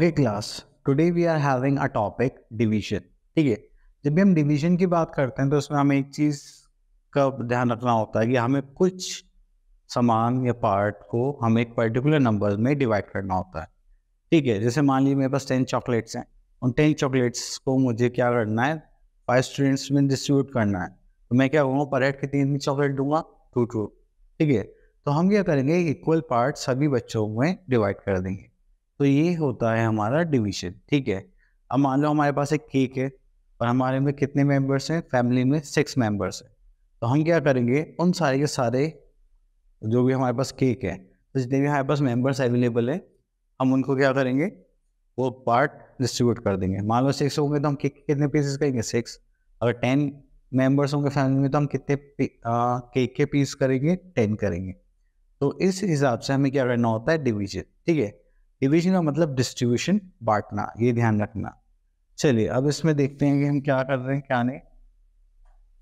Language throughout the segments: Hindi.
Okay class today we are having a topic division ठीक है जब भी हम डिवीजन की बात करते हैं तो उसमें हमें एक चीज़ का ध्यान रखना होता है कि हमें कुछ सामान या पार्ट को हमें एक पर्टिकुलर नंबर में डिवाइड करना होता है ठीक है जैसे मान लीजिए मेरे पास टेन चॉकलेट्स हैं उन टेन चॉकलेट्स को मुझे क्या करना है फाइव स्टूडेंट्स में डिस्ट्रीब्यूट करना है तो मैं क्या करूँगा पर हेड तीन चॉकलेट दूंगा टू टू ठीक है तो हम क्या करेंगे इक्वल पार्ट सभी बच्चों में डिवाइड कर देंगे तो ये होता है हमारा डिवीजन ठीक है अब मान लो हमारे पास एक केक है और हमारे में कितने मेंबर्स हैं फैमिली में सिक्स मेंबर्स हैं तो हम क्या करेंगे उन सारे के सारे जो भी हमारे पास केक है तो जितने भी हमारे पास मेंबर्स अवेलेबल है हम उनको क्या करेंगे वो पार्ट डिस्ट्रीब्यूट कर देंगे मान लो सिक्स होंगे तो हम केक कितने पीसेस करेंगे सिक्स अगर टेन मेंबर्स होंगे फैमिली में तो हम कितने केक के पीस करेंगे टेन करेंगे तो इस हिसाब से हमें क्या करना होता है डिवीजन ठीक है डिवीजन का मतलब डिस्ट्रीब्यूशन बांटना ये ध्यान रखना चलिए अब इसमें देखते हैं कि हम क्या कर रहे हैं क्या नहीं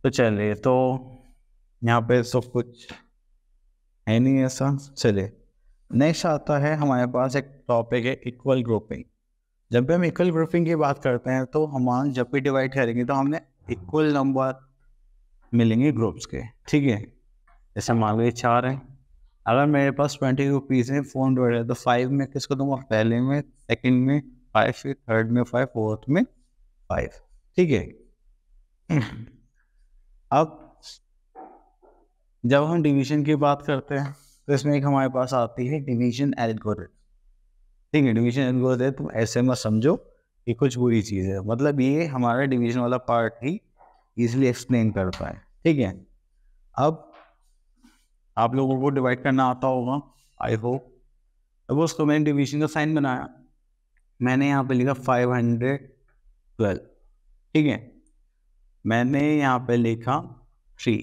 तो चलिए तो यहाँ पे सब कुछ है नहीं ऐसा चलिए नेक्स्ट आता है हमारे पास एक टॉपिक है इक्वल ग्रुपिंग जब भी हम इक्वल ग्रुपिंग की बात करते हैं तो हम जब भी डिवाइड करेंगे तो हमने इक्वल नंबर मिलेंगे ग्रुप्स के ठीक है जैसे मान लीजिए चार हैं अगर मेरे पास ट्वेंटी रुपीज़ हैं फोन हंड्रेड है तो फाइव में किसको दूंगा पहले में सेकंड में फाइव फिर थर्ड में फाइव फोर्थ में फाइव ठीक है अब जब हम डिवीजन की बात करते हैं तो इसमें एक हमारे पास आती है डिवीजन एल्गोरिथम ठीक है डिवीजन एल्गोरिथम तुम ऐसे मत समझो कि कुछ बुरी चीज़ है मतलब ये हमारा डिवीजन वाला पार्ट ही इजिली एक्सप्लेन करता है ठीक है अब आप लोगों को डिवाइड करना आता होगा आई होप अब उसको मैंने डिवीजन का साइन बनाया मैंने यहाँ पे लिखा फाइव हंड्रेड ट्वेल्व ठीक है मैंने यहाँ पे लिखा थ्री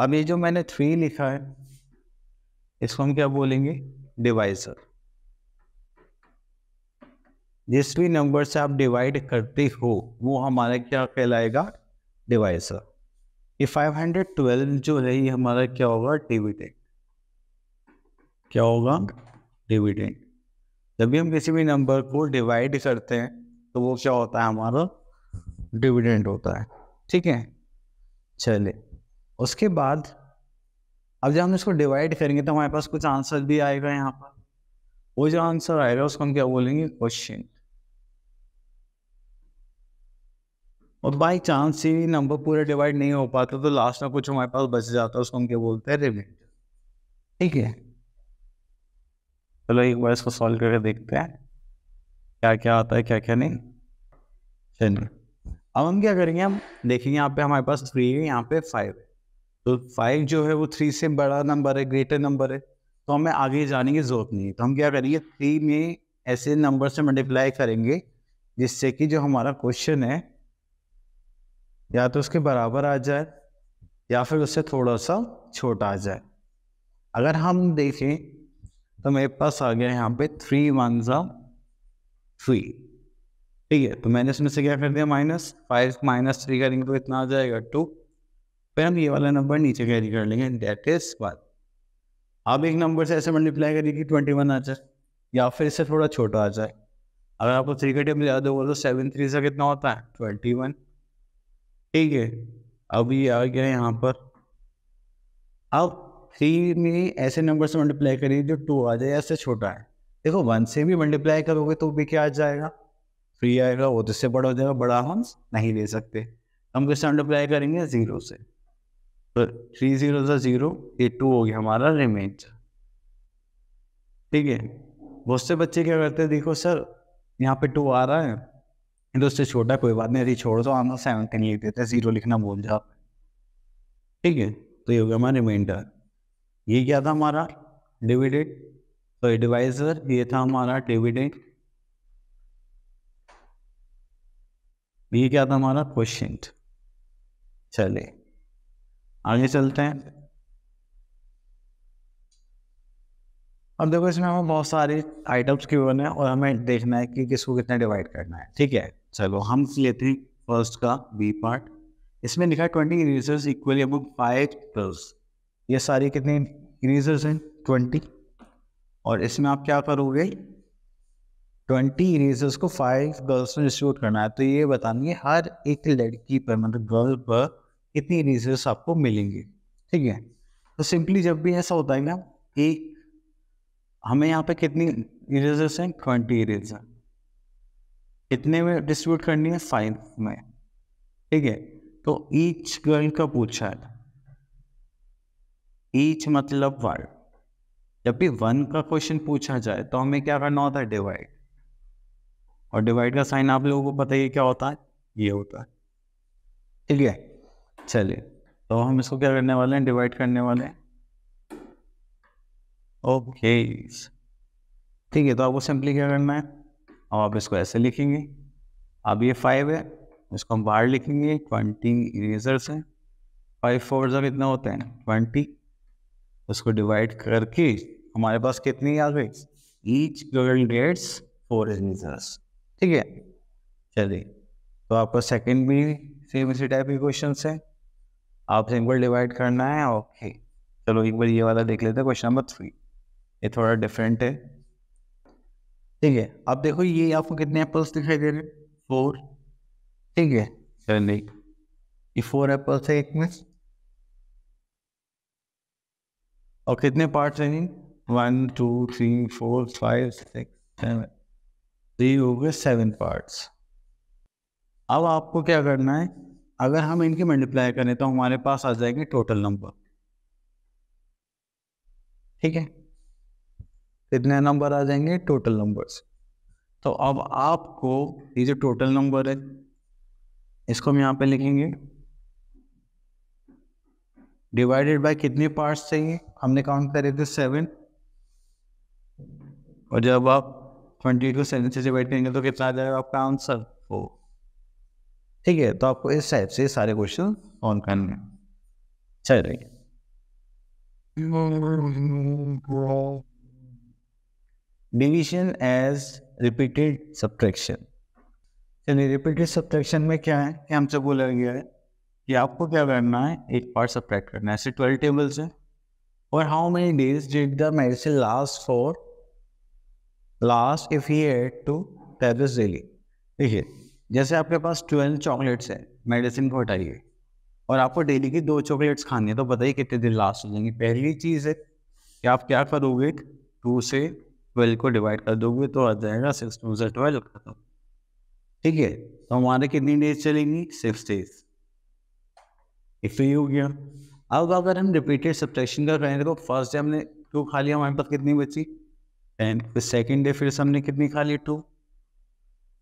अब ये जो मैंने थ्री लिखा है इसको हम क्या बोलेंगे डिवाइजर जिस भी नंबर से आप डिवाइड करते हो वो हमारा क्या कहलाएगा डिवाइजर ये 512 जो है ये हमारा क्या होगा डिविडेंड क्या होगा डिविडेंड जब भी हम किसी भी नंबर को डिवाइड करते हैं तो वो क्या होता है हमारा डिविडेंड होता है ठीक है चले उसके बाद अब जब हम इसको डिवाइड करेंगे तो हमारे पास कुछ आंसर भी आएगा यहाँ पर वो जो आंसर आएगा उसको हम क्या बोलेंगे क्वेश्चन और बाई चांस ही नंबर पूरा डिवाइड नहीं हो पाता तो लास्ट में कुछ हमारे पास बच जाता है उसको हम क्या बोलते हैं रिमाइंडर ठीक है चलो एक बार इसको सॉल्व करके देखते हैं क्या क्या आता है क्या क्या नहीं चलिए अब हम क्या करेंगे हम देखेंगे यहाँ पे हमारे पास थ्री है यहाँ पे फाइव है तो फाइव जो है वो थ्री से बड़ा नंबर है ग्रेटर नंबर है तो हमें आगे जाने की जरूरत नहीं है तो हम क्या करेंगे थ्री में ऐसे नंबर से मल्टीप्लाई करेंगे जिससे कि जो हमारा क्वेश्चन है या तो उसके बराबर आ जाए या फिर उससे थोड़ा सा छोटा आ जाए अगर हम देखें तो मेरे पास आ गया यहाँ पे थ्री वन ज़ा थ्री ठीक है तो मैंने इसमें से क्या कर दिया माइनस फाइव माइनस थ्री करेंगे तो इतना आ जाएगा टू फिर हम ये वाला नंबर नीचे कैरी कर लेंगे डेट इज़ वन आप एक नंबर से ऐसे मल्टीप्लाई करिए कि ट्वेंटी वन आ जाए या फिर इससे थोड़ा छोटा आ जाए अगर आपको थ्री का टेबल याद होगा तो सेवन थ्री से कितना होता है ट्वेंटी वन ठीक है अब ये आ गया यहाँ पर अब थ्री में ऐसे नंबर से मल्टीप्लाई करिए जो टू आ जाए ऐसे छोटा है देखो वन से भी मल्टीप्लाई करोगे तो भी क्या आ जाएगा थ्री आएगा वो तो इससे बड़ा हो जाएगा बड़ा हम नहीं ले सकते हम किससे मल्टीप्लाई करेंगे ज़ीरो से तो थ्री ज़ीरो से ज़ीरो ये टू हो गया हमारा रिमेंट ठीक है बहुत से बच्चे क्या करते हैं देखो सर यहाँ पे टू आ रहा है तो उससे छोटा कोई बात नहीं अरे छोड़ दो सेवन सेवनटीन लिख देते जीरो लिखना बोल जाओ ठीक है तो ये हो गया हमारा रिमाइंडर ये क्या था हमारा डिविडेंड तो एडवाइजर ये था हमारा डिविडेंड ये क्या था हमारा क्वेश्चन चले आगे चलते हैं अब देखो इसमें हमें बहुत सारे आइटम्स के बने हैं और हमें देखना है कि किसको कितना डिवाइड करना है ठीक है चलो हम लेते हैं फर्स्ट का बी पार्ट इसमें लिखा है twenty erasers equally about five plus ये सारे कितने इरेजर्स हैं ट्वेंटी और इसमें आप क्या करोगे ट्वेंटी इरेजर्स को फाइव गर्ल्स में डिस्ट्रीब्यूट करना है तो ये बतानी है हर एक लड़की पर मतलब गर्ल पर कितनी इरेजर्स आपको मिलेंगे ठीक है तो सिंपली जब भी ऐसा होता है ना कि हमें यहाँ पे कितनी इरेजर्स हैं ट्वेंटी इरेजर कितने में डिस्ट्रीब्यूट करनी है फाइव में ठीक है तो ईच गर्ल का पूछा है ईच मतलब वर्ड जब भी वन का क्वेश्चन पूछा जाए तो हमें क्या करना होता है डिवाइड और डिवाइड का साइन आप लोगों को पता ही क्या होता है ये होता है ठीक है चलिए तो हम इसको क्या करने वाले हैं डिवाइड करने वाले हैं ओके ठीक है तो आपको सिंपली क्या करना है अब आप इसको ऐसे लिखेंगे अब ये फाइव है इसको हम बाहर लिखेंगे ट्वेंटी इरेजर्स हैं फाइव फोर जब इतना होता है ट्वेंटी उसको डिवाइड करके हमारे पास कितनी आ गई each girl gets four erasers ठीक है चलिए तो आपका सेकंड भी सेम इसी टाइप के क्वेश्चन है आप सिंपल डिवाइड करना है ओके चलो एक बार ये वाला देख लेते हैं क्वेश्चन नंबर थ्री ये थोड़ा डिफरेंट है ठीक है अब देखो ये आपको कितने एप्पल्स दिखाई दे रहे हैं फोर ठीक है चलिए ये फोर एप्पल्स है एक में और कितने पार्ट्स हैं one two three four five six seven तो ये हो गए सेवन पार्ट्स अब आपको क्या करना है अगर हम इनके मल्टीप्लाई करें तो हमारे पास आ जाएंगे टोटल नंबर ठीक है कितने नंबर आ जाएंगे टोटल नंबर्स तो अब आपको ये जो टोटल नंबर है इसको हम यहाँ पे लिखेंगे डिवाइडेड बाय कितने पार्ट्स चाहिए हमने काउंट करे थे सेवन और जब आप ट्वेंटी टू सेवन से डिवाइड करेंगे तो कितना आ जाएगा आपका आंसर फोर ठीक है तो आपको इस टाइप से सारे क्वेश्चन ऑन करने चल रही डिवीजन एज रिपीटेड सब्ट्रैक्शन यानी रिपीटेड सब्ट्रैक्शन में क्या है कि हमसे बोला गया है कि आपको क्या करना है एक पार्ट सब्ट्रैक्ट करना है ऐसे ट्वेल्व टेबल्स है और how many days did the medicine last for last if he had two terrace daily देखिए जैसे आपके पास ट्वेल्व चॉकलेट्स है मेडिसिन को हटाइए और आपको डेली की दो चॉकलेट्स खानी है तो बताइए कितने दिन लास्ट हो जाएंगे पहली चीज़ है कि आप क्या करोगे टू से ट्वेल्व को डिवाइड कर दोगे तो आ जाएगा सिक्स टू से ट्वेल्व खत्म ठीक है तो हमारे कितनी डेज चलेंगी सिक्स डेज एक तो ये हो गया अब अगर हम रिपीटेड सब्ट्रैक्शन कर रहे हैं देखो फर्स्ट डे हमने टू खा लिया हमारे पास कितनी बची एंड फिर सेकेंड डे फिर से हमने कितनी खा ली टू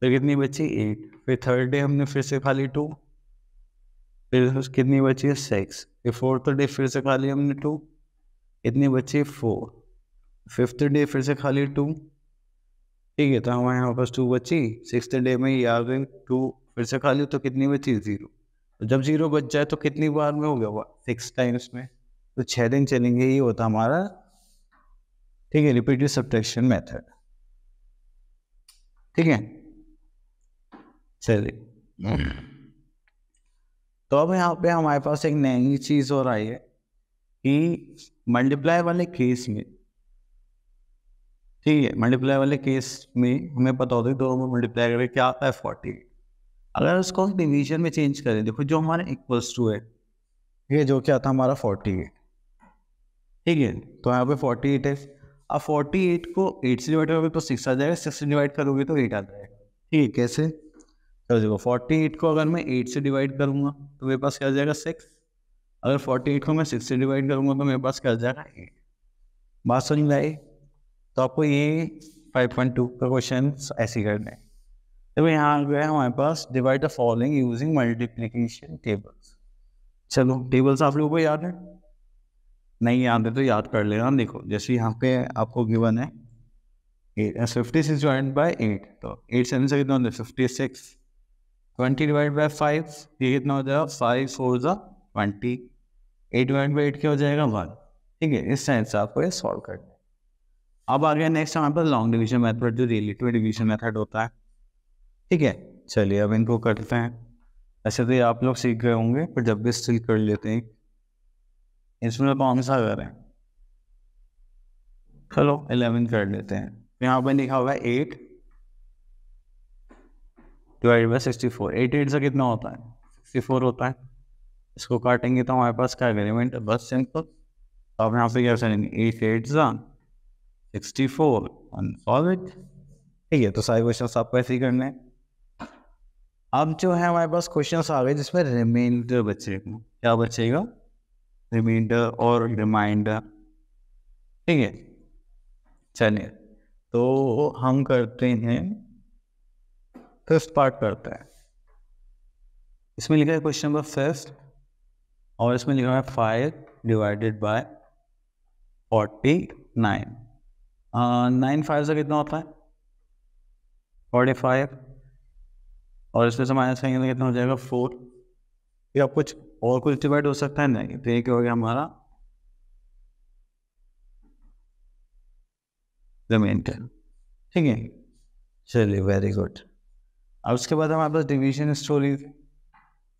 फिर कितनी बची एट फिर थर्ड डे हमने फिर से खा ली टू फिर कितनी बची है सिक्स फिर फोर्थ डे फिर से खा ली हमने टू कितनी बची फोर फिफ्थ डे फिर से खाली टू ठीक है तो हमारे यहाँ पास टू बची सिक्स डे में ये आ गई टू फिर से खाली तो कितनी बची ज़ीरो तो जब ज़ीरो बच जाए तो कितनी बार में हो गया वो सिक्स टाइम्स में तो छः दिन चलेंगे ये होता हमारा ठीक है रिपीटिव सब्ट्रैक्शन मेथड ठीक है चलिए तो अब यहाँ पे हमारे पास एक नई चीज़ और आई है कि मल्टीप्लाई वाले केस में ठीक है मल्टीप्लाई वाले केस में हमें पता होता है दोनों में मल्टीप्लाई करके क्या आता है फोर्टी अगर उसको डिवीजन में चेंज करें देखो जो हमारा इक्वल्स टू है ये जो क्या था हमारा फोर्टी एट ठीक है तो यहाँ पे फोर्टी एट है अब फोर्टी एट को एट से डिवाइड करोगे तो सिक्स आ जाएगा सिक्स से डिवाइड करोगे तो एट आ जाएगा ठीक है कैसे तो देखो फोर्टी एट को अगर मैं एट से डिवाइड करूँगा तो मेरे पास क्या जाएगा सिक्स अगर फोर्टी एट को मैं सिक्स से डिवाइड करूँगा तो मेरे पास क्या जाएगा एट बात समझ में आई तो आपको ये 5.2 का क्वेश्चन ऐसे करने हैं देखो यहाँ जो है हमारे पास divide the following using multiplication tables चलो टेबल्स आप लोगों को याद है नहीं याद है तो याद कर लेना देखो जैसे यहाँ पे आपको गिवन है fifty six divide by eight तो एट सेवन से कितना होता है fifty six twenty divide by five ये कितना हो जाएगा फाइव फोर ज़ा twenty eight divide by eight क्या हो जाएगा वन ठीक है इस साइंस से आपको ये सॉल्व करना है अब आ गया नेक्स्ट हमारे पास लॉन्ग डिवीजन मेथड जो रिलेटिव डिवीजन मेथड होता है ठीक है चलिए अब इनको करते हैं ऐसे तो आप लोग सीख गए होंगे पर जब भी स्टिल कर लेते हैं इसमें कौन सा कर रहे हैं चलो इलेवन कर लेते हैं यहाँ पर लिखा हुआ है eight divide by sixty four eight eight से कितना होता है सिक्सटी फोर होता है इसको काटेंगे तो हमारे पास क्या एलिमेंट है बस सिंपल तो आप यहाँ से क्या करेंगे एट एट जान फोर ठीक है तो सारे क्वेश्चन आपको ऐसे ही करने अब जो है हमारे पास क्वेश्चन आ गए जिसमें रिमाइंडर बचे क्या बचेगा रिमाइंडर और रिमाइंडर ठीक है चलिए तो हम करते हैं फिफ्थ पार्ट करते हैं इसमें लिखा है क्वेश्चन नंबर फिफ्थ और इसमें लिखा है five divided by forty nine nine five से कितना होता है फोर्टी फाइव और इसमें से माइनस करेंगे तो कितना हो जाएगा फोर या आप कुछ और कुछ डिवाइड हो सकता है नहीं तो एक हो गया हमारा जमीन टेन ठीक है चलिए वेरी गुड अब उसके बाद हमारे पास डिवीजन स्टोरीज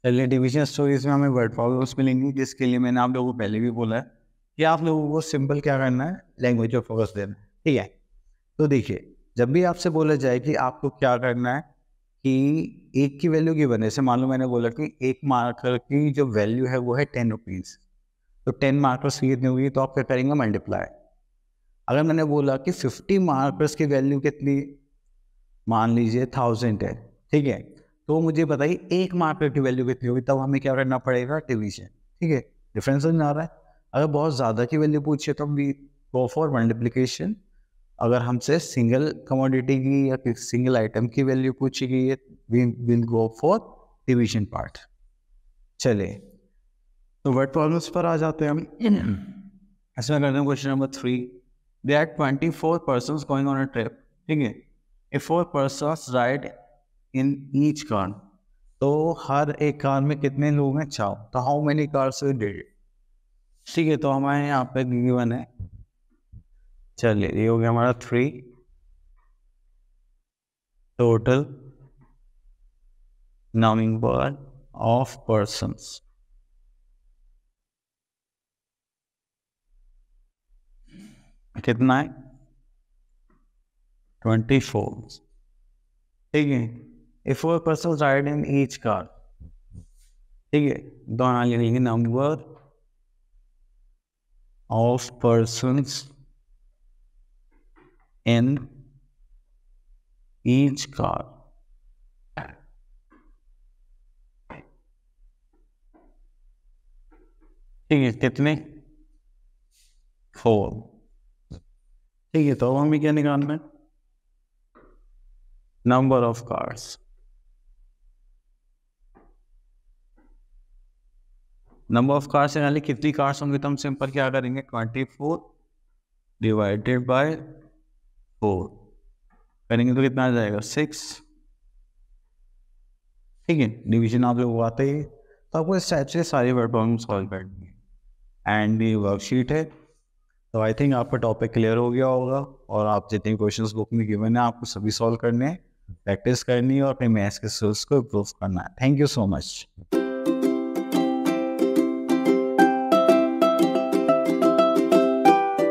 चलिए डिवीजन स्टोरीज में हमें वर्ड प्रॉब्लम्स मिलेंगी जिसके लिए मैंने आप लोगों को पहले भी बोला है कि आप लोगों को सिंपल क्या करना है लैंग्वेज पर फोकस देना है ठीक है तो देखिए जब भी आपसे बोला जाए कि आपको क्या करना है कि एक की वैल्यू की बने से मान लो मैंने बोला कि एक मार्कर की जो वैल्यू है वो है टेन रुपीज़ तो टेन मार्कर्स की कितनी होगी तो आप क्या करेंगे मल्टीप्लाई अगर मैंने बोला कि फिफ्टी मार्कर्स की वैल्यू कितनी मान लीजिए थाउजेंड है ठीक है तो मुझे बताइए एक मार्कर की वैल्यू कितनी होगी तब हमें क्या करना पड़ेगा डिविजन ठीक है डिफरेंस नहीं आ रहा है अगर बहुत ज़्यादा की वैल्यू पूछिए तो हम वी गो फॉर मल्टीप्लीकेशन अगर हमसे सिंगल कमोडिटी की या फिर सिंगल आइटम की वैल्यू पूछी गई है we will go for division part चले तो वर्ड प्रॉब्लम्स पर आ जाते हैं हम इसमें करते हैं question number three they are twenty four person going on a trip ठीक है a four person ride in each car तो हर एक कार में कितने लोग हैं चाओ तो हाउ मेनी कार्स डिड ठीक है तो हमारे यहाँ पे गिवन है चलिए ये हो गया हमारा three total number of person कितना है ट्वेंटी फोर ठीक है a four person ride in each car ठीक है दो यहाँ लिखेंगे number of persons in each car. ठीक है कितने फोर ठीक है तो हम भी क्या निकाल में number of cars number of cars से कितनी कार्स होंगे तो हम सिंपल क्या करेंगे twenty four divided by four करेंगे तो कितना आ जाएगा सिक्स ठीक है डिवीजन आप लोग आते ही तो आपको इस टाइप से सारे वर्ड प्रॉब्लम सॉल्व कर देंगे एंड ये वर्कशीट है तो आई थिंक आपका टॉपिक क्लियर हो गया होगा और आप जितने क्वेश्चन बुक में गिवन है आपको सभी सॉल्व करने हैं प्रैक्टिस करनी है और अपने मैथ्स के सोर्स को इम्प्रूव करना है थैंक यू सो मच